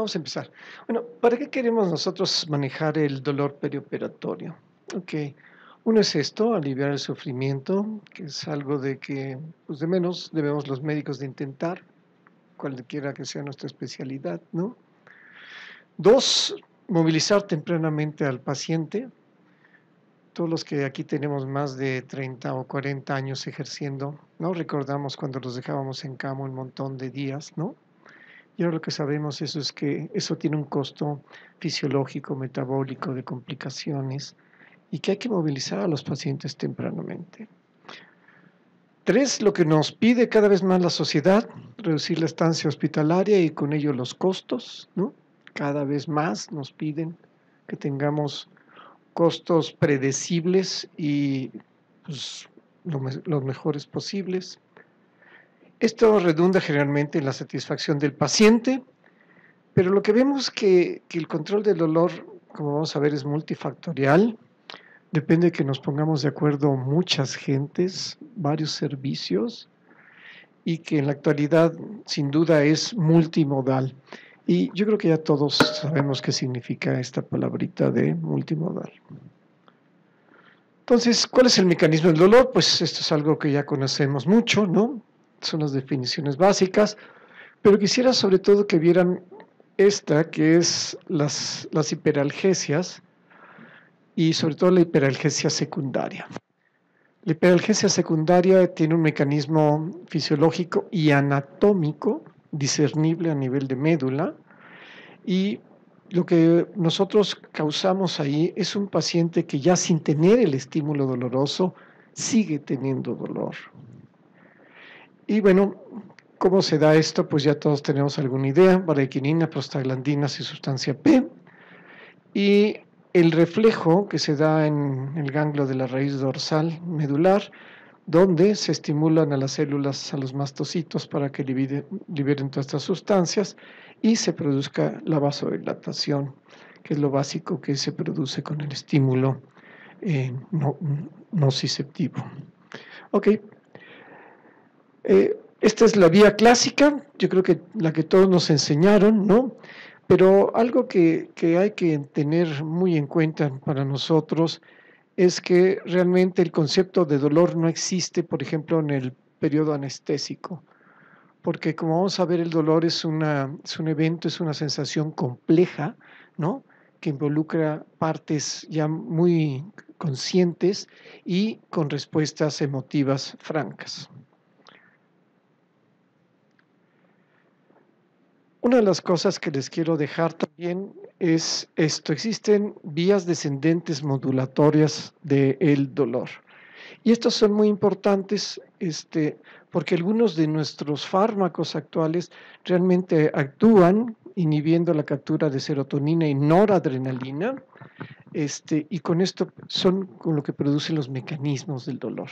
Vamos a empezar. Bueno, ¿para qué queremos nosotros manejar el dolor perioperatorio? Ok, uno es esto, aliviar el sufrimiento, que es algo de que, pues de menos, debemos los médicos de intentar, cualquiera que sea nuestra especialidad, ¿no? Dos, movilizar tempranamente al paciente. Todos los que aquí tenemos más de 30 o 40 años ejerciendo, ¿no? Recordamos cuando los dejábamos en cama un montón de días, ¿no? Y ahora lo que sabemos eso es que eso tiene un costo fisiológico, metabólico, de complicaciones, y que hay que movilizar a los pacientes tempranamente. Tres, lo que nos pide cada vez más la sociedad, reducir la estancia hospitalaria y con ello los costos, ¿no? Cada vez más nos piden que tengamos costos predecibles y pues, los mejores posibles. Esto redunda generalmente en la satisfacción del paciente, pero lo que vemos que, que el control del dolor, como vamos a ver, es multifactorial. Depende de que nos pongamos de acuerdo muchas gentes, varios servicios, y que en la actualidad sin duda es multimodal. Y yo creo que ya todos sabemos qué significa esta palabrita de multimodal. Entonces, ¿cuál es el mecanismo del dolor? Pues esto es algo que ya conocemos mucho, ¿no? son las definiciones básicas, pero quisiera sobre todo que vieran esta, que es las, las hiperalgesias y sobre todo la hiperalgesia secundaria. La hiperalgesia secundaria tiene un mecanismo fisiológico y anatómico discernible a nivel de médula y lo que nosotros causamos ahí es un paciente que ya sin tener el estímulo doloroso sigue teniendo dolor. Y bueno, ¿cómo se da esto? Pues ya todos tenemos alguna idea, varequinina, prostaglandinas y sustancia P. Y el reflejo que se da en el ganglio de la raíz dorsal medular, donde se estimulan a las células, a los mastocitos, para que liberen, todas estas sustancias y se produzca la vasodilatación, que es lo básico que se produce con el estímulo eh, nociceptivo. Eh, esta es la vía clásica, yo creo que la que todos nos enseñaron, ¿no? Pero algo que, hay que tener muy en cuenta para nosotros es que realmente el concepto de dolor no existe, por ejemplo, en el periodo anestésico, porque como vamos a ver, el dolor es, es un evento, es una sensación compleja, ¿no? que involucra partes ya muy conscientes y con respuestas emotivas francas. Una de las cosas que les quiero dejar también es esto, existen vías descendentes modulatorias del el dolor. Y estas son muy importantes este, porque algunos de nuestros fármacos actuales realmente actúan inhibiendo la captura de serotonina y noradrenalina, este, y con esto son con lo que producen los mecanismos del dolor.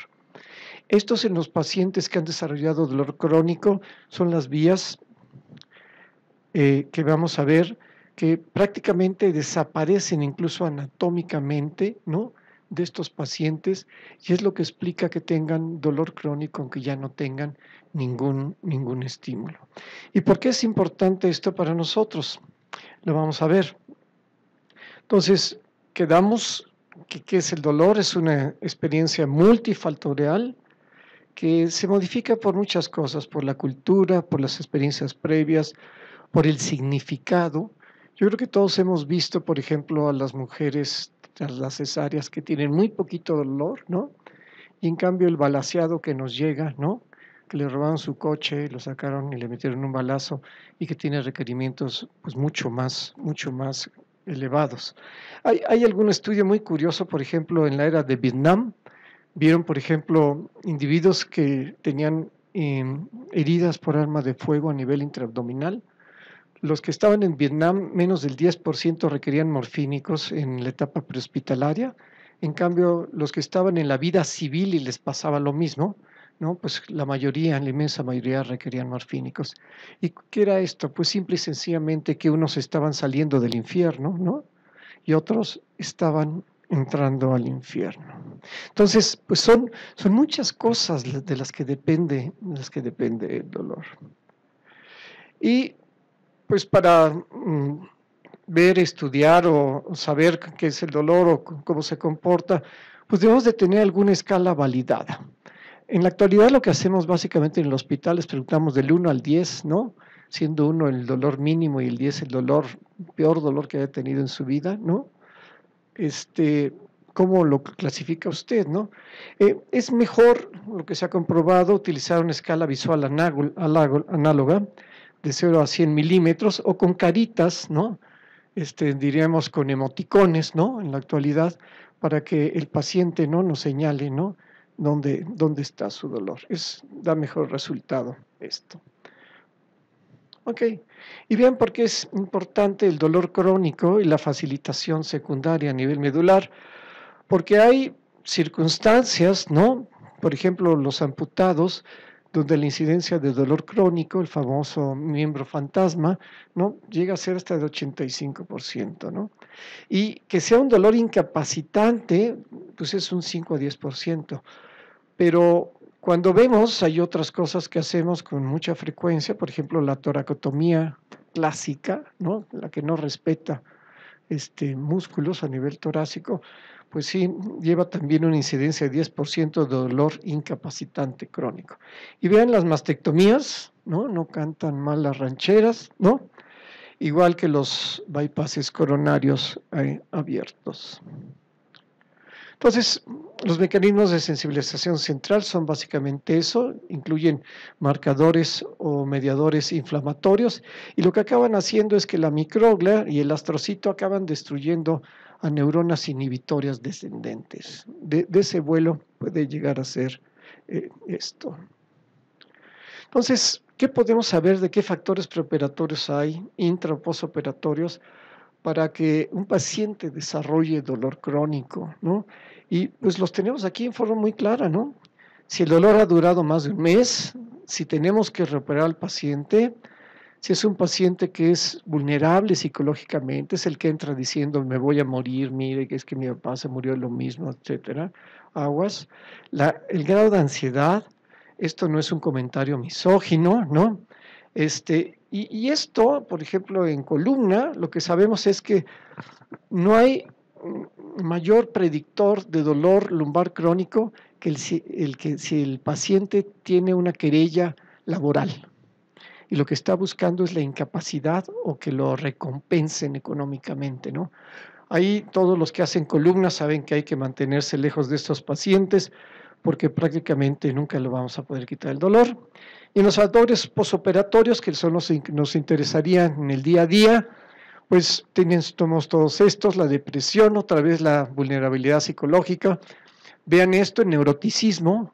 Estos en los pacientes que han desarrollado dolor crónico son las vías eh, que vamos a ver que prácticamente desaparecen incluso anatómicamente, de estos pacientes y es lo que explica que tengan dolor crónico aunque ya no tengan ningún, estímulo. ¿Y por qué es importante esto para nosotros? Lo vamos a ver. Entonces, quedamos que, es el dolor, es una experiencia multifactorial que se modifica por muchas cosas, por la cultura, por las experiencias previas, por el significado. Yo creo que todos hemos visto, por ejemplo, a las mujeres las cesáreas que tienen muy poquito dolor, ¿no? Y en cambio el balaseado que nos llega, ¿no? Que le robaron su coche, lo sacaron y le metieron un balazo y que tiene requerimientos pues mucho más, mucho más elevados. Hay, algún estudio muy curioso, por ejemplo, en la era de Vietnam, vieron, por ejemplo, individuos que tenían em, heridas por arma de fuego a nivel intraabdominal, los que estaban en Vietnam, menos del 10% requerían morfínicos en la etapa prehospitalaria. En cambio, los que estaban en la vida civil y les pasaba lo mismo, ¿no? pues la mayoría, la inmensa mayoría requerían morfínicos. ¿Y qué era esto? Pues simple y sencillamente que unos estaban saliendo del infierno y otros estaban entrando al infierno. Entonces, pues son, son muchas cosas de las que depende, de las que depende el dolor. Y pues para mm, ver, estudiar o saber qué es el dolor o cómo se comporta, pues debemos de tener alguna escala validada. En la actualidad lo que hacemos básicamente en el hospital es preguntamos del 1 al 10, ¿no? Siendo 1 el dolor mínimo y el 10 el dolor, peor dolor que haya tenido en su vida, ¿no? Este, ¿Cómo lo clasifica usted, no? Eh, es mejor, lo que se ha comprobado, utilizar una escala visual análoga, de 0 a 100 milímetros o con caritas, ¿no? Este, diríamos con emoticones, ¿no? En la actualidad, para que el paciente no nos señale, ¿no? Dónde, dónde está su dolor. Es, da mejor resultado esto. Ok, y bien por qué es importante el dolor crónico y la facilitación secundaria a nivel medular, porque hay circunstancias, ¿no? Por ejemplo, los amputados donde la incidencia de dolor crónico, el famoso miembro fantasma, ¿no? llega a ser hasta el 85%. ¿no? Y que sea un dolor incapacitante, pues es un 5 a 10%. Pero cuando vemos, hay otras cosas que hacemos con mucha frecuencia, por ejemplo, la toracotomía clásica, ¿no? la que no respeta este, músculos a nivel torácico, pues sí, lleva también una incidencia de 10% de dolor incapacitante crónico. Y vean las mastectomías, ¿no? No cantan mal las rancheras, ¿no? Igual que los bypasses coronarios eh, abiertos. Entonces, los mecanismos de sensibilización central son básicamente eso, incluyen marcadores o mediadores inflamatorios y lo que acaban haciendo es que la microglia y el astrocito acaban destruyendo a neuronas inhibitorias descendentes. De, ese vuelo puede llegar a ser eh, esto. Entonces, ¿qué podemos saber de qué factores preoperatorios hay, intra para que un paciente desarrolle dolor crónico? ¿no? Y pues los tenemos aquí en forma muy clara, Si el dolor ha durado más de un mes, si tenemos que reoperar al paciente, si es un paciente que es vulnerable psicológicamente, es el que entra diciendo me voy a morir, mire que es que mi papá se murió lo mismo, etcétera, aguas. el grado de ansiedad, esto no es un comentario misógino, ¿no? Este, y, esto, por ejemplo, en columna, lo que sabemos es que no hay mayor predictor de dolor lumbar crónico que que si el paciente tiene una querella laboral y lo que está buscando es la incapacidad o que lo recompensen económicamente, ¿no? Ahí todos los que hacen columnas saben que hay que mantenerse lejos de estos pacientes porque prácticamente nunca lo vamos a poder quitar el dolor. Y los factores posoperatorios, que son los que nos interesarían en el día a día, pues tenemos todos estos, la depresión, otra vez la vulnerabilidad psicológica. Vean esto, el neuroticismo,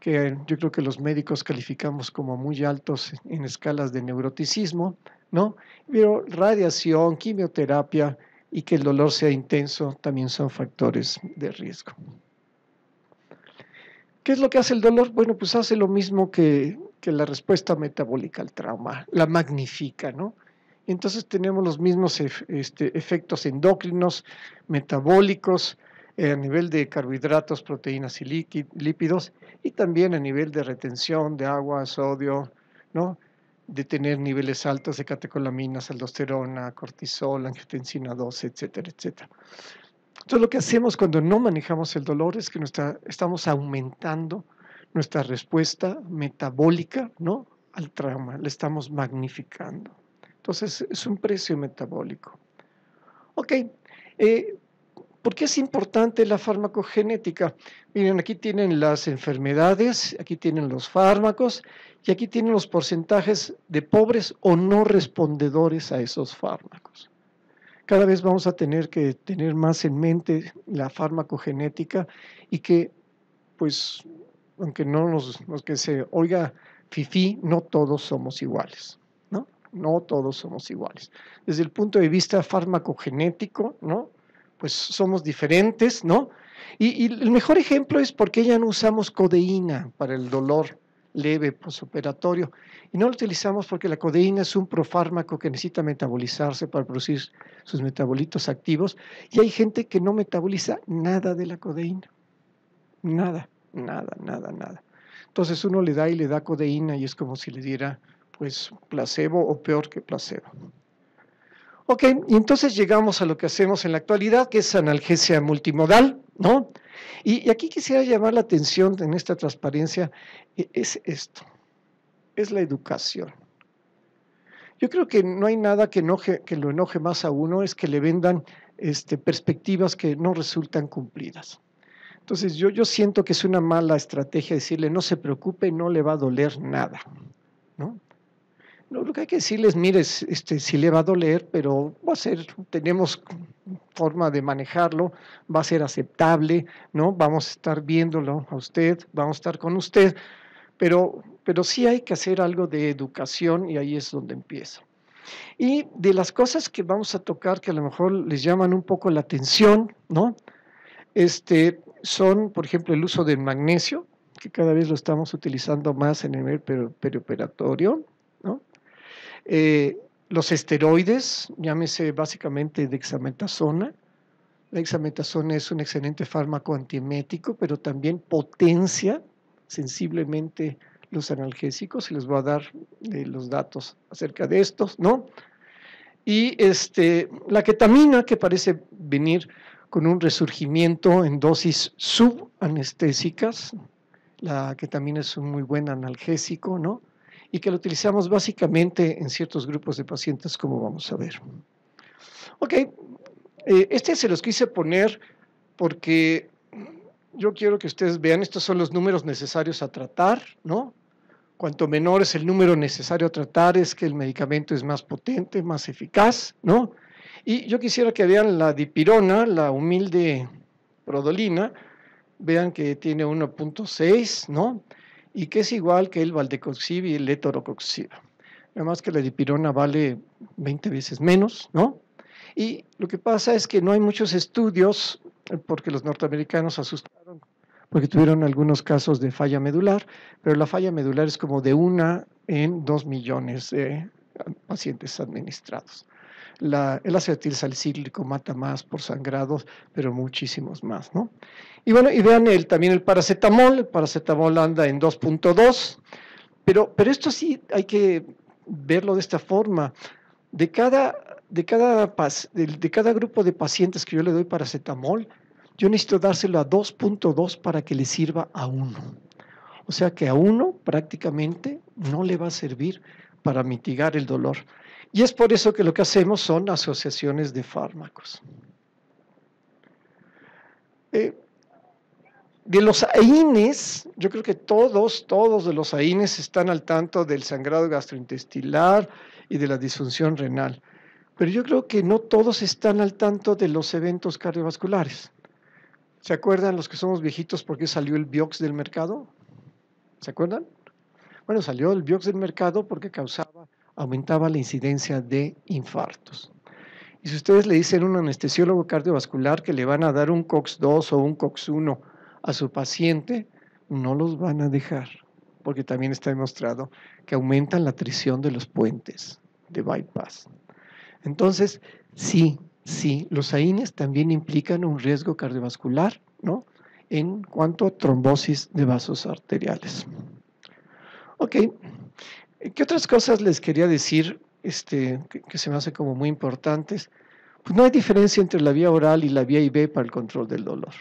que yo creo que los médicos calificamos como muy altos en escalas de neuroticismo, ¿no? Pero radiación, quimioterapia y que el dolor sea intenso también son factores de riesgo. ¿Qué es lo que hace el dolor? Bueno, pues hace lo mismo que, la respuesta metabólica al trauma, la magnifica, ¿no? Entonces tenemos los mismos este, efectos endocrinos, metabólicos, eh, a nivel de carbohidratos, proteínas y lípidos, y también a nivel de retención de agua, sodio, ¿no? de tener niveles altos de catecolaminas, aldosterona, cortisol, angiotensina 2, etcétera, etcétera. Entonces lo que hacemos cuando no manejamos el dolor es que nuestra, estamos aumentando nuestra respuesta metabólica ¿no? al trauma, Le estamos magnificando. Entonces es un precio metabólico. Ok, eh, ¿Por qué es importante la farmacogenética? Miren, aquí tienen las enfermedades, aquí tienen los fármacos y aquí tienen los porcentajes de pobres o no respondedores a esos fármacos. Cada vez vamos a tener que tener más en mente la farmacogenética y que, pues, aunque no nos, que se oiga fifí, no todos somos iguales. ¿no? no todos somos iguales. Desde el punto de vista farmacogenético, ¿no? pues somos diferentes, ¿no? Y, el mejor ejemplo es porque ya no usamos codeína para el dolor leve posoperatorio y no lo utilizamos porque la codeína es un profármaco que necesita metabolizarse para producir sus metabolitos activos y hay gente que no metaboliza nada de la codeína, nada, nada, nada, nada. Entonces uno le da y le da codeína y es como si le diera pues placebo o peor que placebo. Ok, y entonces llegamos a lo que hacemos en la actualidad, que es analgesia multimodal, ¿no? Y, aquí quisiera llamar la atención en esta transparencia, e, es esto, es la educación. Yo creo que no hay nada que, que lo enoje más a uno, es que le vendan este, perspectivas que no resultan cumplidas. Entonces yo, yo siento que es una mala estrategia decirle, no se preocupe, no le va a doler nada lo que hay que decirles, mire, este, si le va a doler, pero va a ser, tenemos forma de manejarlo, va a ser aceptable, ¿no? Vamos a estar viéndolo a usted, vamos a estar con usted, pero, pero sí hay que hacer algo de educación y ahí es donde empieza. Y de las cosas que vamos a tocar que a lo mejor les llaman un poco la atención, ¿no? Este, son, por ejemplo, el uso del magnesio, que cada vez lo estamos utilizando más en el perioperatorio. Eh, los esteroides, llámese básicamente dexametasona. La dexametasona es un excelente fármaco antiemético, pero también potencia sensiblemente los analgésicos y les voy a dar eh, los datos acerca de estos, ¿no? Y este, la ketamina, que parece venir con un resurgimiento en dosis subanestésicas, la ketamina es un muy buen analgésico, ¿no? y que lo utilizamos básicamente en ciertos grupos de pacientes, como vamos a ver. Ok, eh, este se los quise poner porque yo quiero que ustedes vean, estos son los números necesarios a tratar, ¿no? Cuanto menor es el número necesario a tratar, es que el medicamento es más potente, más eficaz, ¿no? Y yo quisiera que vean la dipirona, la humilde prodolina, vean que tiene 1.6, ¿no? y que es igual que el valdecoxib y el etorocoxib. además que la dipirona vale 20 veces menos, ¿no? Y lo que pasa es que no hay muchos estudios eh, porque los norteamericanos asustaron porque tuvieron algunos casos de falla medular, pero la falla medular es como de una en dos millones de pacientes administrados el acetil salicílico mata más por sangrados, pero muchísimos más, ¿no? Y bueno, y vean el, también el paracetamol, el paracetamol anda en 2.2, pero, pero esto sí hay que verlo de esta forma. De cada, de, cada, de cada grupo de pacientes que yo le doy paracetamol, yo necesito dárselo a 2.2 para que le sirva a uno. O sea que a uno prácticamente no le va a servir para mitigar el dolor. Y es por eso que lo que hacemos son asociaciones de fármacos. Eh, de los AINES, yo creo que todos, todos de los AINES están al tanto del sangrado gastrointestinal y de la disfunción renal. Pero yo creo que no todos están al tanto de los eventos cardiovasculares. ¿Se acuerdan los que somos viejitos por qué salió el Biox del mercado? ¿Se acuerdan? Bueno, salió el Biox del mercado porque causaba aumentaba la incidencia de infartos. Y si ustedes le dicen a un anestesiólogo cardiovascular que le van a dar un COX-2 o un COX-1 a su paciente, no los van a dejar, porque también está demostrado que aumentan la atrición de los puentes de bypass. Entonces, sí, sí, los AINES también implican un riesgo cardiovascular, ¿no? En cuanto a trombosis de vasos arteriales. Ok, eh, ¿Qué otras cosas les quería decir este, que, se me hace como muy importantes? Pues no hay diferencia entre la vía oral y la vía IV para el control del dolor.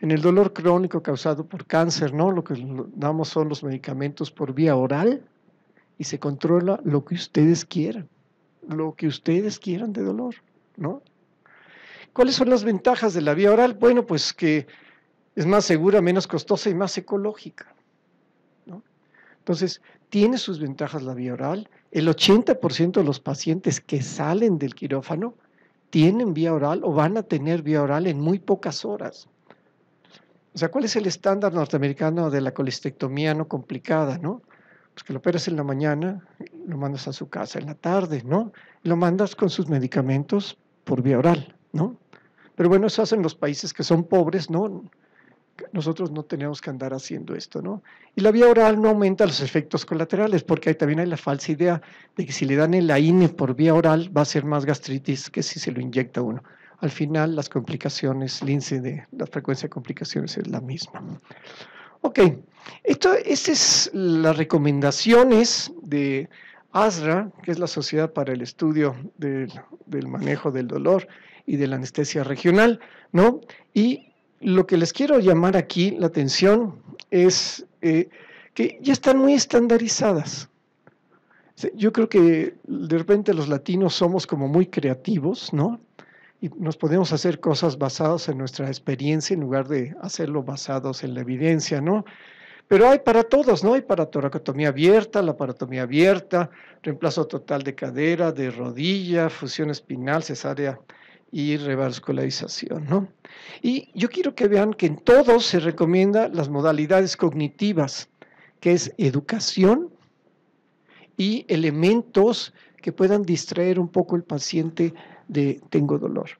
En el dolor crónico causado por cáncer, ¿no? Lo que damos son los medicamentos por vía oral y se controla lo que ustedes quieran, lo que ustedes quieran de dolor, ¿no? ¿Cuáles son las ventajas de la vía oral? Bueno, pues que es más segura, menos costosa y más ecológica. ¿no? Entonces, tiene sus ventajas la vía oral. El 80% de los pacientes que salen del quirófano tienen vía oral o van a tener vía oral en muy pocas horas. O sea, ¿cuál es el estándar norteamericano de la colistectomía no complicada, no? Pues que lo operas en la mañana, lo mandas a su casa en la tarde, ¿no? Lo mandas con sus medicamentos por vía oral, ¿no? Pero bueno, eso hacen los países que son pobres, ¿no? nosotros no tenemos que andar haciendo esto, ¿no? Y la vía oral no aumenta los efectos colaterales, porque hay, también hay la falsa idea de que si le dan el AINE por vía oral va a ser más gastritis que si se lo inyecta uno. Al final, las complicaciones, el de la frecuencia de complicaciones es la misma. Ok, esto, estas es las recomendaciones de ASRA, que es la Sociedad para el Estudio del, del Manejo del Dolor y de la Anestesia Regional, ¿no? Y lo que les quiero llamar aquí la atención es eh, que ya están muy estandarizadas. Yo creo que de repente los latinos somos como muy creativos, ¿no? Y nos podemos hacer cosas basadas en nuestra experiencia en lugar de hacerlo basados en la evidencia, ¿no? Pero hay para todos, ¿no? Hay para toracotomía abierta, la abierta, reemplazo total de cadera, de rodilla, fusión espinal, cesárea y revascularización. ¿no? Y yo quiero que vean que en todos se recomienda las modalidades cognitivas, que es educación y elementos que puedan distraer un poco el paciente de tengo dolor.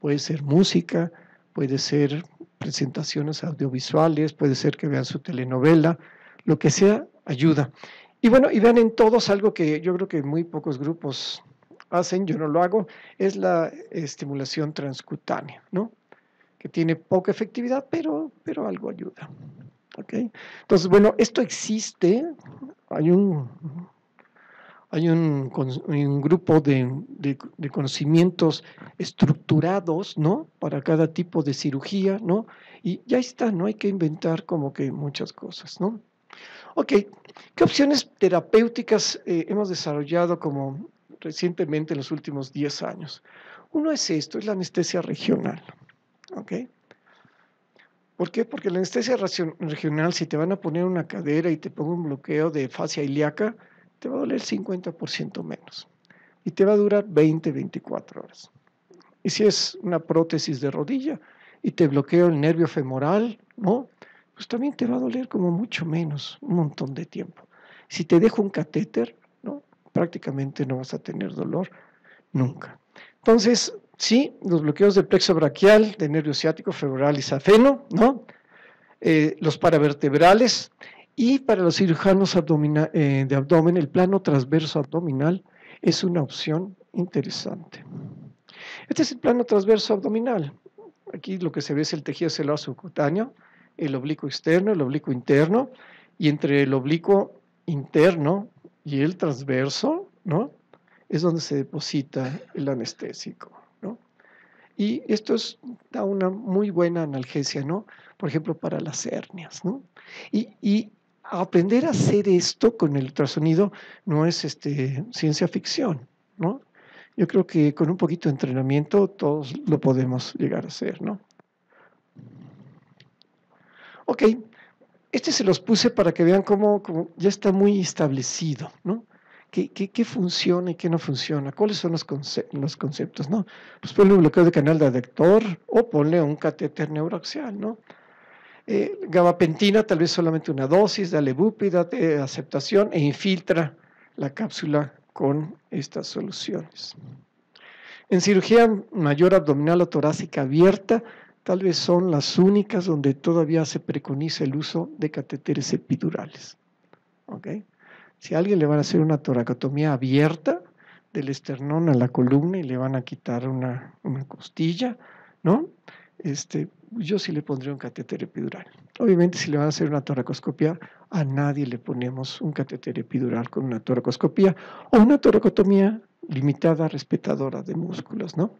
Puede ser música, puede ser presentaciones audiovisuales, puede ser que vean su telenovela, lo que sea, ayuda. Y bueno, y vean en todos algo que yo creo que muy pocos grupos hacen, yo no lo hago, es la estimulación transcutánea, ¿no? Que tiene poca efectividad, pero, pero algo ayuda. ¿okay? Entonces, bueno, esto existe, hay un, hay un, grupo de, conocimientos estructurados, ¿no? Para cada tipo de cirugía, ¿no? Y ya está, no hay que inventar como que muchas cosas, ¿no? Ok, ¿qué opciones terapéuticas eh, hemos desarrollado como recientemente en los últimos 10 años. Uno es esto, es la anestesia regional. ¿ok? ¿Por qué? Porque la anestesia regional, si te van a poner una cadera y te pongo un bloqueo de fascia ilíaca, te va a doler 50% menos y te va a durar 20, 24 horas. Y si es una prótesis de rodilla y te bloqueo el nervio femoral, ¿no? Pues también te va a doler como mucho menos, un montón de tiempo. Si te dejo un catéter, prácticamente no vas a tener dolor nunca. Entonces, sí, los bloqueos del plexo braquial, de nervio ciático, femoral y safeno, ¿no? Eh, los paravertebrales y para los cirujanos eh, de abdomen, el plano transverso abdominal es una opción interesante. Este es el plano transverso abdominal. Aquí lo que se ve es el tejido celular subcutáneo, el oblicuo externo, el oblicuo interno, y entre el oblicuo interno y el transverso, ¿no? Es donde se deposita el anestésico, ¿no? Y esto da una muy buena analgesia, ¿no? Por ejemplo, para las hernias, ¿no? Y, aprender a hacer esto con el ultrasonido no es este, ciencia ficción, ¿no? Yo creo que con un poquito de entrenamiento todos lo podemos llegar a hacer, ¿no? Ok, este se los puse para que vean cómo, ya está muy establecido, ¿no? ¿Qué, funciona y qué no funciona? ¿Cuáles son los, conceptos, no? Pues ponle un bloqueo de canal de adector o ponle un catéter neuroaxial, ¿no? Eh, gabapentina, tal vez solamente una dosis, dale búpida de aceptación e infiltra la cápsula con estas soluciones. En cirugía mayor abdominal o torácica abierta, tal vez son las únicas donde todavía se preconiza el uso de cateteres epidurales. Si a alguien le van a hacer una toracotomía abierta del esternón a la columna y le van a quitar una, costilla, ¿no? Este, yo sí le pondría un catéter epidural. Obviamente, si le van a hacer una toracoscopia, a nadie le ponemos un catéter epidural con una toracoscopia o una toracotomía limitada, respetadora de músculos, ¿no?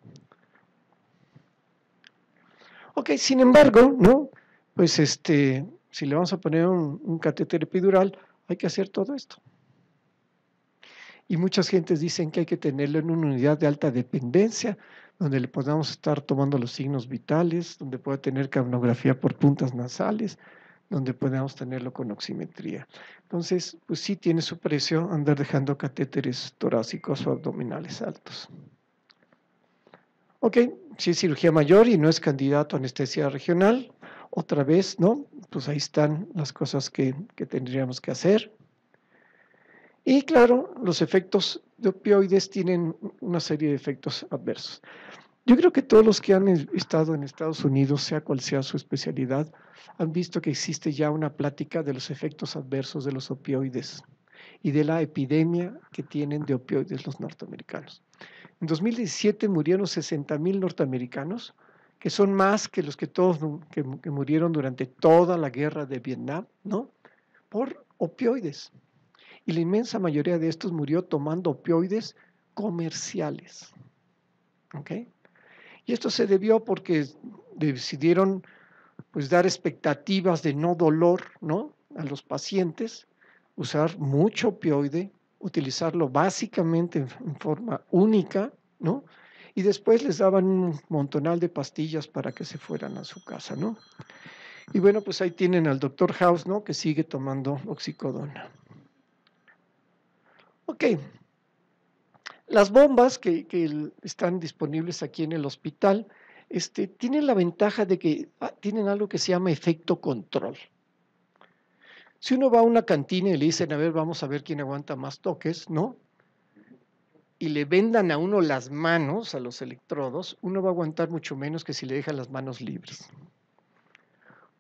Ok, sin embargo, ¿no? Pues este, si le vamos a poner un, catéter epidural, hay que hacer todo esto. Y muchas gentes dicen que hay que tenerlo en una unidad de alta dependencia, donde le podamos estar tomando los signos vitales, donde pueda tener camnografía por puntas nasales, donde podamos tenerlo con oximetría. Entonces, pues sí tiene su precio andar dejando catéteres torácicos o abdominales altos. Ok, si es cirugía mayor y no es candidato a anestesia regional, otra vez, ¿no? Pues ahí están las cosas que, que tendríamos que hacer. Y claro, los efectos de opioides tienen una serie de efectos adversos. Yo creo que todos los que han estado en Estados Unidos, sea cual sea su especialidad, han visto que existe ya una plática de los efectos adversos de los opioides y de la epidemia que tienen de opioides los norteamericanos. En 2017 murieron mil norteamericanos, que son más que los que todos murieron durante toda la guerra de Vietnam, ¿no? Por opioides. Y la inmensa mayoría de estos murió tomando opioides comerciales. ¿ok? Y esto se debió porque decidieron pues dar expectativas de no dolor, ¿no? a los pacientes, usar mucho opioide utilizarlo básicamente en forma única, ¿no? Y después les daban un montonal de pastillas para que se fueran a su casa, ¿no? Y bueno, pues ahí tienen al doctor House, ¿no? Que sigue tomando oxicodona. Ok. Las bombas que, que están disponibles aquí en el hospital este, tienen la ventaja de que ah, tienen algo que se llama efecto control. Si uno va a una cantina y le dicen, a ver, vamos a ver quién aguanta más toques, ¿no? Y le vendan a uno las manos, a los electrodos, uno va a aguantar mucho menos que si le dejan las manos libres.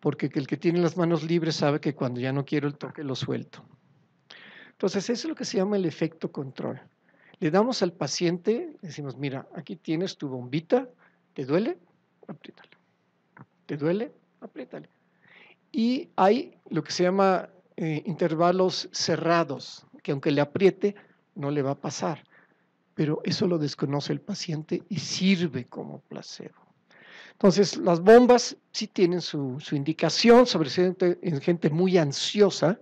Porque el que tiene las manos libres sabe que cuando ya no quiero el toque lo suelto. Entonces, eso es lo que se llama el efecto control. Le damos al paciente, decimos, mira, aquí tienes tu bombita, ¿te duele? Apriétale. ¿Te duele? Apriétale y hay lo que se llama eh, intervalos cerrados, que aunque le apriete, no le va a pasar. Pero eso lo desconoce el paciente y sirve como placebo. Entonces, las bombas sí tienen su, indicación, sobre todo en gente muy ansiosa.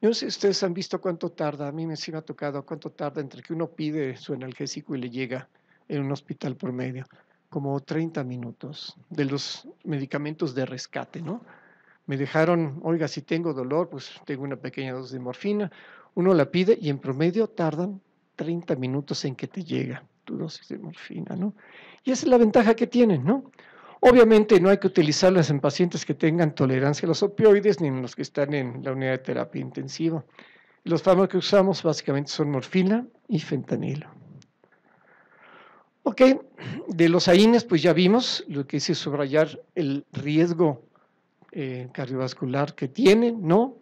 Yo no sé si ustedes han visto cuánto tarda, a mí me sí ha tocado cuánto tarda entre que uno pide su analgésico y le llega en un hospital por medio, como 30 minutos de los medicamentos de rescate, ¿no? me dejaron, oiga, si tengo dolor, pues tengo una pequeña dosis de morfina. Uno la pide y en promedio tardan 30 minutos en que te llega tu dosis de morfina, ¿no? Y esa es la ventaja que tienen, ¿no? Obviamente no hay que utilizarlas en pacientes que tengan tolerancia a los opioides ni en los que están en la unidad de terapia intensiva. Los fármacos que usamos básicamente son morfina y fentanilo. Ok, de los AINES pues ya vimos, lo que hice subrayar el riesgo eh, cardiovascular que tiene, ¿no?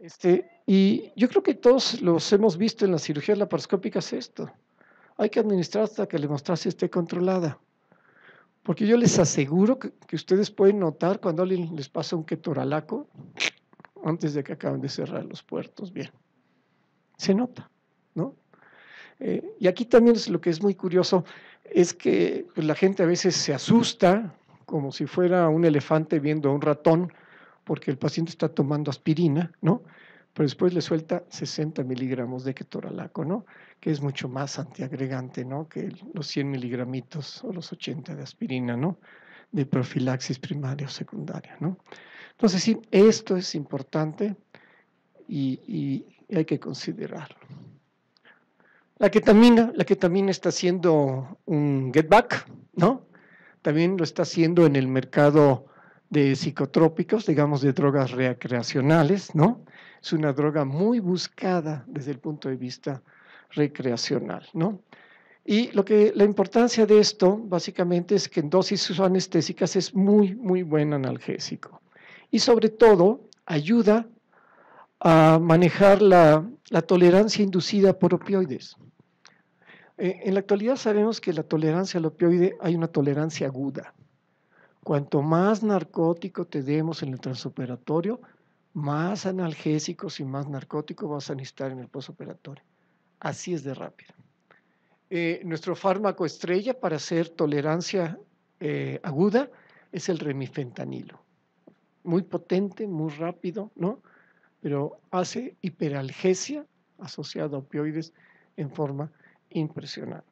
Este, y yo creo que todos los hemos visto en las cirugías laparoscópicas esto. Hay que administrar hasta que la hemostasia esté controlada. Porque yo les aseguro que, ustedes pueden notar cuando alguien les pasa un ketoralaco antes de que acaben de cerrar los puertos. Bien, se nota, ¿no? Eh, y aquí también es lo que es muy curioso, es que pues, la gente a veces se asusta, como si fuera un elefante viendo a un ratón, porque el paciente está tomando aspirina, ¿no? Pero después le suelta 60 miligramos de ketorolaco, ¿no? Que es mucho más antiagregante, ¿no? Que los 100 miligramitos o los 80 de aspirina, ¿no? De profilaxis primaria o secundaria, ¿no? Entonces, sí, esto es importante y, hay que considerarlo. La ketamina, la ketamina está haciendo un get back, ¿no? también lo está haciendo en el mercado de psicotrópicos, digamos de drogas recreacionales, ¿no? Es una droga muy buscada desde el punto de vista recreacional, ¿no? Y lo que, la importancia de esto básicamente es que en dosis anestésicas es muy, muy buen analgésico. Y sobre todo ayuda a manejar la tolerancia inducida por opioides. Eh, en la actualidad sabemos que la tolerancia al opioide hay una tolerancia aguda. Cuanto más narcótico te demos en el transoperatorio, más analgésicos y más narcótico vas a necesitar en el posoperatorio. Así es de rápido. Eh, nuestro fármaco estrella para hacer tolerancia eh, aguda es el remifentanilo. Muy potente, muy rápido, ¿no? Pero hace hiperalgesia asociada a opioides en forma impresionante.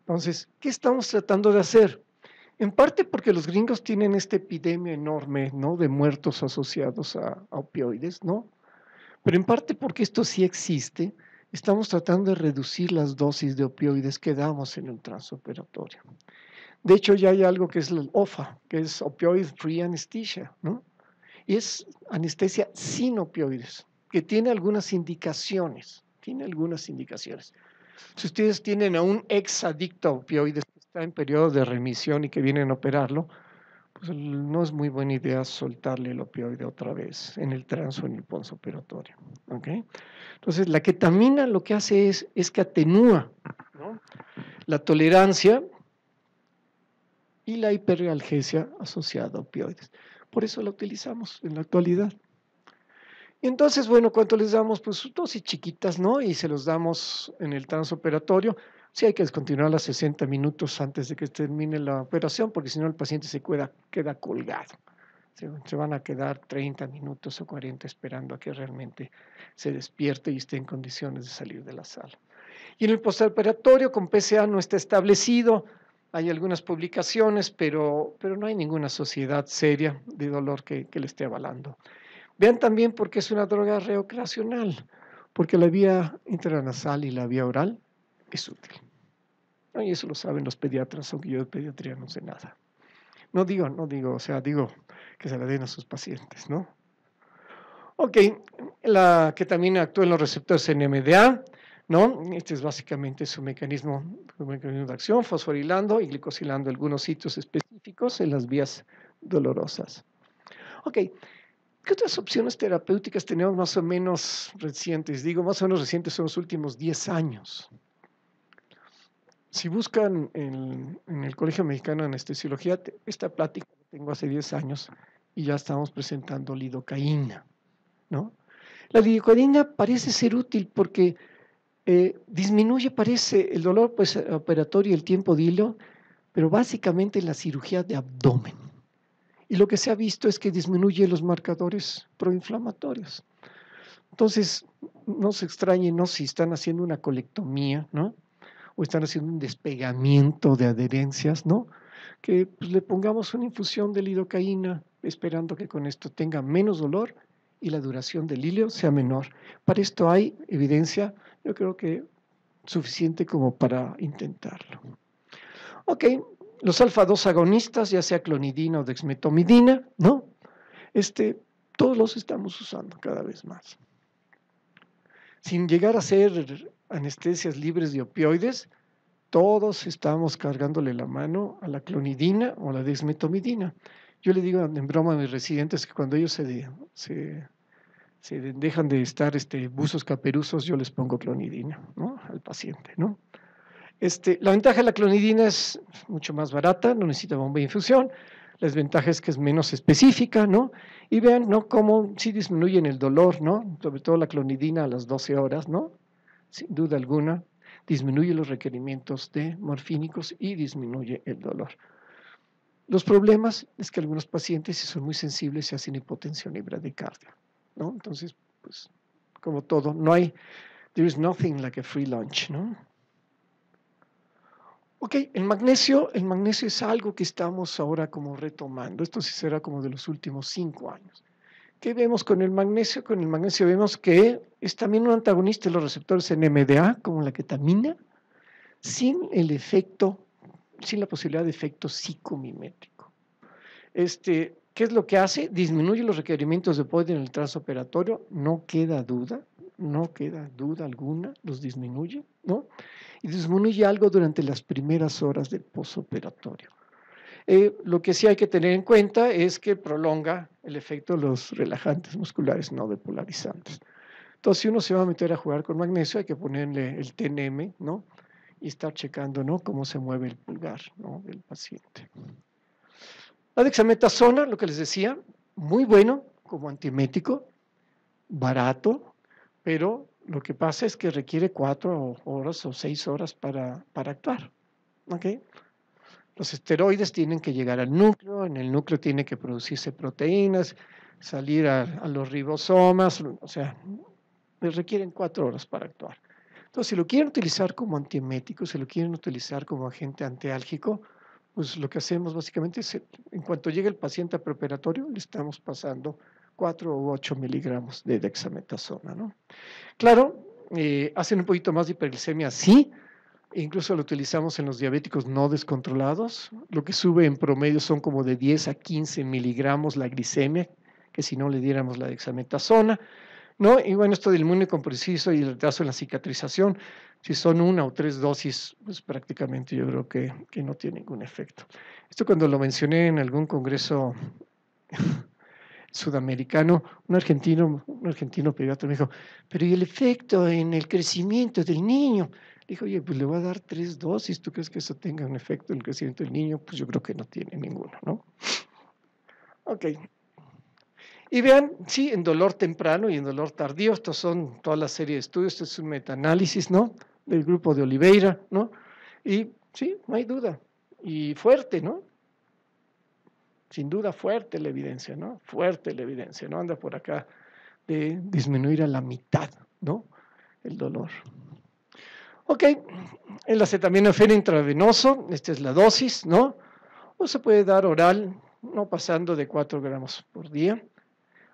Entonces, ¿qué estamos tratando de hacer? En parte porque los gringos tienen esta epidemia enorme, ¿no? De muertos asociados a, opioides, ¿no? Pero en parte porque esto sí existe, estamos tratando de reducir las dosis de opioides que damos en el transoperatorio. De hecho, ya hay algo que es el OFA, que es Opioid Free Anesthesia, ¿no? Y es anestesia sin opioides, que tiene algunas indicaciones, tiene algunas indicaciones. Si ustedes tienen a un ex adicto a opioides que está en periodo de remisión y que vienen a operarlo, pues no es muy buena idea soltarle el opioide otra vez en el transo, en el ponzo ¿okay? Entonces, la ketamina lo que hace es, es que atenúa la tolerancia y la hiperalgesia asociada a opioides. Por eso la utilizamos en la actualidad. Entonces, bueno, ¿cuánto les damos? Pues dosis chiquitas, ¿no? Y se los damos en el transoperatorio. Sí hay que descontinuar las 60 minutos antes de que termine la operación, porque si no el paciente se queda, colgado. Se, van a quedar 30 minutos o 40 esperando a que realmente se despierte y esté en condiciones de salir de la sala. Y en el postoperatorio con PCA no está establecido. Hay algunas publicaciones, pero, pero no hay ninguna sociedad seria de dolor que le esté avalando. Vean también por qué es una droga reocreacional, porque la vía intranasal y la vía oral es útil. ¿No? Y eso lo saben los pediatras, aunque yo de pediatría no sé nada. No digo, no digo, o sea, digo que se la den a sus pacientes, ¿no? Ok, la que también actúa en los receptores NMDA, ¿no? Este es básicamente su mecanismo, su mecanismo de acción, fosforilando y glicosilando algunos sitios específicos en las vías dolorosas. Ok, ¿Qué otras opciones terapéuticas tenemos más o menos recientes? Digo, más o menos recientes son los últimos 10 años. Si buscan en, el Colegio Mexicano de Anestesiología, esta plática la tengo hace 10 años y ya estamos presentando lidocaína. ¿no? La lidocaína parece ser útil porque eh, disminuye, parece, el dolor pues, operatorio y el tiempo de hilo, pero básicamente la cirugía de abdomen. Y lo que se ha visto es que disminuye los marcadores proinflamatorios. Entonces, no se extrañe ¿no? si están haciendo una colectomía, ¿no? O están haciendo un despegamiento de adherencias, ¿no? Que pues, le pongamos una infusión de lidocaína, esperando que con esto tenga menos dolor y la duración del hilo sea menor. Para esto hay evidencia, yo creo que suficiente como para intentarlo. Ok, los alfa-2 agonistas, ya sea clonidina o dexmetomidina, ¿no? Este, todos los estamos usando cada vez más. Sin llegar a ser anestesias libres de opioides, todos estamos cargándole la mano a la clonidina o la dexmetomidina. Yo le digo en broma a mis residentes que cuando ellos se, dejan de estar este, buzos caperuzos, yo les pongo clonidina ¿no? al paciente, ¿no? Este, la ventaja de la clonidina es mucho más barata, no necesita bomba de infusión. La desventaja es que es menos específica, ¿no? Y vean, ¿no? Cómo sí disminuyen el dolor, ¿no? Sobre todo la clonidina a las 12 horas, ¿no? Sin duda alguna, disminuye los requerimientos de morfínicos y disminuye el dolor. Los problemas es que algunos pacientes, si son muy sensibles, se hacen hipotensión y bradicardia, ¿no? Entonces, pues, como todo, no hay, there is nothing like a free lunch, ¿no? Ok, el magnesio, el magnesio es algo que estamos ahora como retomando. Esto sí será como de los últimos cinco años. ¿Qué vemos con el magnesio? Con el magnesio vemos que es también un antagonista de los receptores NMDA, como la ketamina, sin el efecto, sin la posibilidad de efecto psicomimétrico. Este, ¿Qué es lo que hace? Disminuye los requerimientos de poder en el transoperatorio, no queda duda, no queda duda alguna, los disminuye, ¿no? y disminuye algo durante las primeras horas del posoperatorio. Eh, lo que sí hay que tener en cuenta es que prolonga el efecto de los relajantes musculares no depolarizantes. Entonces, si uno se va a meter a jugar con magnesio, hay que ponerle el TNM, ¿no? Y estar checando, ¿no? Cómo se mueve el pulgar, ¿no? Del paciente. La dexametasona, lo que les decía, muy bueno como antiemético, barato, pero lo que pasa es que requiere cuatro horas o seis horas para, para actuar. Los esteroides tienen que llegar al núcleo, en el núcleo tiene que producirse proteínas, salir a, los ribosomas, o sea, requieren cuatro horas para actuar. Entonces, si lo quieren utilizar como antiemético, si lo quieren utilizar como agente antiálgico, pues lo que hacemos básicamente es, en cuanto llegue el paciente a preparatorio, le estamos pasando 4 u 8 miligramos de dexametasona. ¿no? Claro, eh, hacen un poquito más de hiperglicemia, sí, incluso lo utilizamos en los diabéticos no descontrolados. Lo que sube en promedio son como de 10 a 15 miligramos la glicemia, que si no le diéramos la dexametasona. ¿no? Y bueno, esto del preciso y el retraso en la cicatrización, si son una o tres dosis, pues prácticamente yo creo que, que no tiene ningún efecto. Esto cuando lo mencioné en algún congreso sudamericano, un argentino, un argentino pediatra me dijo, pero ¿y el efecto en el crecimiento del niño? dijo, oye, pues le voy a dar tres dosis, ¿tú crees que eso tenga un efecto en el crecimiento del niño? Pues yo creo que no tiene ninguno, ¿no? Ok. Y vean, sí, en dolor temprano y en dolor tardío, estos son toda la serie de estudios, esto es un metaanálisis, ¿no? Del grupo de Oliveira, ¿no? Y sí, no hay duda. Y fuerte, ¿no? sin duda fuerte la evidencia, ¿no? Fuerte la evidencia, ¿no? Anda por acá de disminuir a la mitad, ¿no? El dolor. Ok, el acetaminofén intravenoso, esta es la dosis, ¿no? O se puede dar oral, no pasando de 4 gramos por día.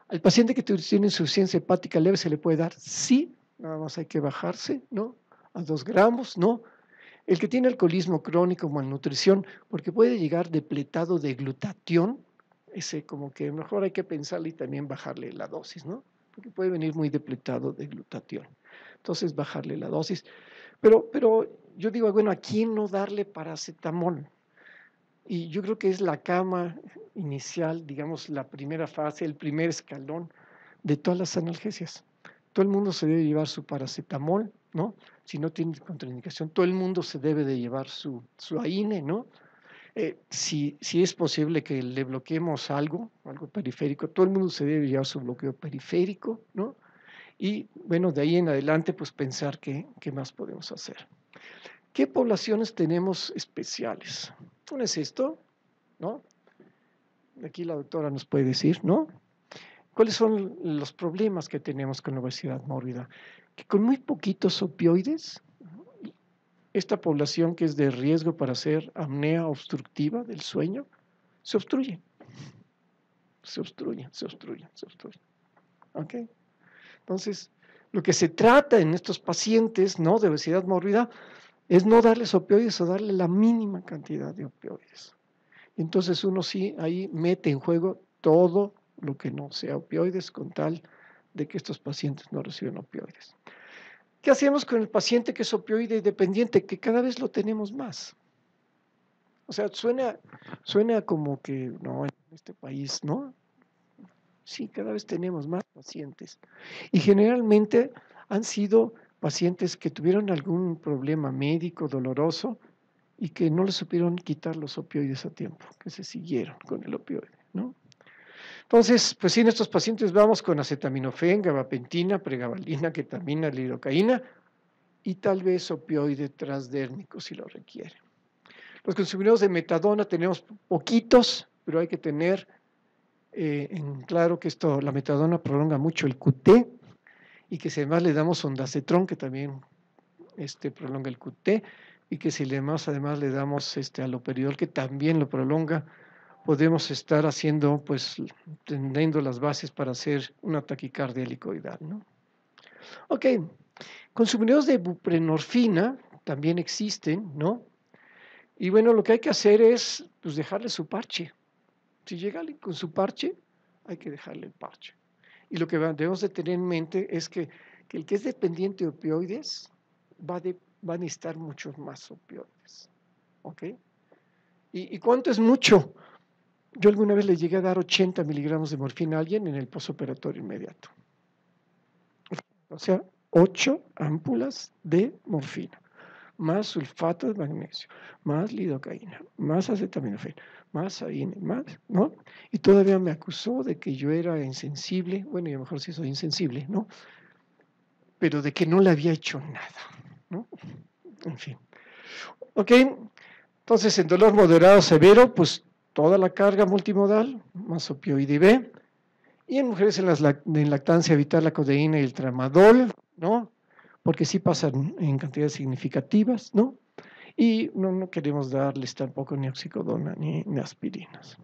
Al paciente que tiene insuficiencia hepática leve se le puede dar, sí, nada más hay que bajarse, ¿no? A 2 gramos, ¿no? El que tiene alcoholismo crónico, malnutrición, porque puede llegar depletado de glutatión, ese como que mejor hay que pensarle y también bajarle la dosis, ¿no? Porque puede venir muy depletado de glutatión. Entonces, bajarle la dosis. Pero, pero yo digo, bueno, ¿a quién no darle paracetamol? Y yo creo que es la cama inicial, digamos, la primera fase, el primer escalón de todas las analgesias. Todo el mundo se debe llevar su paracetamol ¿no? Si no tiene contraindicación, todo el mundo se debe de llevar su, AINE, ¿no? Eh, si, es posible que le bloqueemos algo, algo periférico, todo el mundo se debe llevar su bloqueo periférico, ¿no? Y bueno, de ahí en adelante, pues pensar qué, más podemos hacer. ¿Qué poblaciones tenemos especiales? ¿Cuál es esto? Aquí la doctora nos puede decir, ¿no? ¿Cuáles son los problemas que tenemos con la obesidad mórbida? con muy poquitos opioides, esta población que es de riesgo para ser apnea obstructiva del sueño, se obstruye. Se obstruye, se obstruye, se obstruye. ¿Ok? Entonces, lo que se trata en estos pacientes ¿no? de obesidad mórbida es no darles opioides o darle la mínima cantidad de opioides. Entonces uno sí ahí mete en juego todo lo que no sea opioides con tal de que estos pacientes no reciban opioides. ¿Qué hacemos con el paciente que es opioide dependiente? Que cada vez lo tenemos más. O sea, suena, suena como que, no, en este país, ¿no? Sí, cada vez tenemos más pacientes. Y generalmente han sido pacientes que tuvieron algún problema médico doloroso y que no le supieron quitar los opioides a tiempo, que se siguieron con el opioide, ¿no? Entonces, pues sí, en estos pacientes vamos con acetaminofén, gabapentina, pregabalina, ketamina, lidocaína y tal vez opioide transdérmico si lo requiere. Los consumidores de metadona tenemos poquitos, pero hay que tener eh, en claro que esto, la metadona prolonga mucho el QT y que si además le damos ondacetrón, que también este, prolonga el QT, y que si además, además le damos este, aloperidol, que también lo prolonga, podemos estar haciendo, pues, tendiendo las bases para hacer una taquicardia helicoidal, ¿no? Ok, consumidores de buprenorfina también existen, ¿no? Y bueno, lo que hay que hacer es, pues, dejarle su parche. Si llega con su parche, hay que dejarle el parche. Y lo que debemos de tener en mente es que, que el que es dependiente de opioides va, de, va a necesitar muchos más opioides, ¿ok? ¿Y, ¿Y cuánto es mucho? Yo alguna vez le llegué a dar 80 miligramos de morfina a alguien en el posoperatorio inmediato. O sea, 8 ámpulas de morfina, más sulfato de magnesio, más lidocaína, más acetaminofén, más AINE, más, ¿no? Y todavía me acusó de que yo era insensible, bueno, y a lo mejor sí soy insensible, ¿no? Pero de que no le había hecho nada, ¿no? En fin. Ok, entonces en dolor moderado severo, pues toda la carga multimodal, más opioide B, y en mujeres en, lactancia evitar la codeína y el tramadol, ¿no? Porque sí pasan en cantidades significativas, ¿no? Y no, no queremos darles tampoco ni oxicodona ni, aspirinas.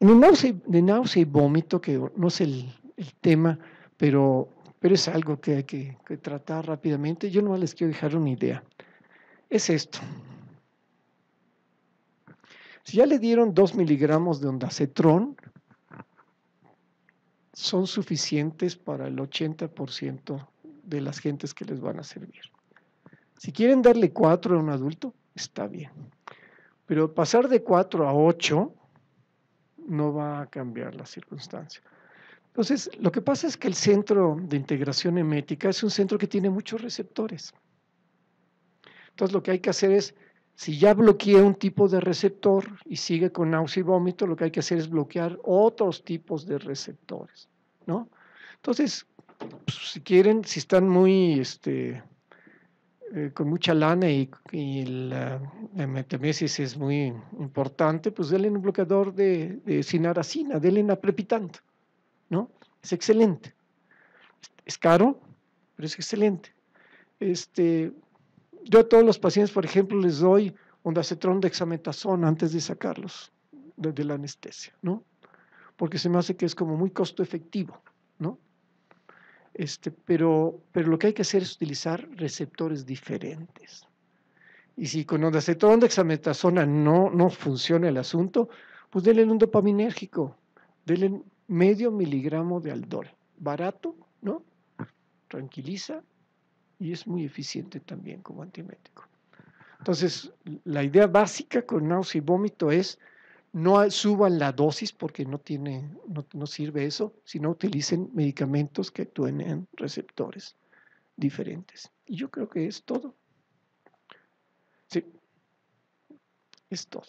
En el náusea, de náusea y vómito, que no es el, el tema, pero, pero, es algo que hay que, que tratar rápidamente, yo no les quiero dejar una idea. Es esto. Si ya le dieron 2 miligramos de ondacetrón, son suficientes para el 80% de las gentes que les van a servir. Si quieren darle 4 a un adulto, está bien. Pero pasar de 4 a 8 no va a cambiar la circunstancia. Entonces, lo que pasa es que el centro de integración hemética es un centro que tiene muchos receptores. Entonces, lo que hay que hacer es si ya bloqueé un tipo de receptor y sigue con náusea y vómito, lo que hay que hacer es bloquear otros tipos de receptores, ¿no? Entonces, pues, si quieren, si están muy, este, eh, con mucha lana y, y la, eh, metamesis es muy importante, pues denle un bloqueador de, de sinaracina, denle prepitante, ¿no? Es excelente. Es caro, pero es excelente. Este, yo a todos los pacientes, por ejemplo, les doy ondacetrón de hexametasona antes de sacarlos de, la anestesia, ¿no? Porque se me hace que es como muy costo efectivo, ¿no? Este, pero, pero lo que hay que hacer es utilizar receptores diferentes. Y si con ondacetrón de hexametazona no, no funciona el asunto, pues denle un dopaminérgico, denle medio miligramo de aldol, barato, ¿no? Tranquiliza, y es muy eficiente también como antiemético. Entonces, la idea básica con náusea y vómito es no suban la dosis porque no, tiene, no, no sirve eso, sino utilicen medicamentos que actúen en receptores diferentes. Y yo creo que es todo. Sí, es todo.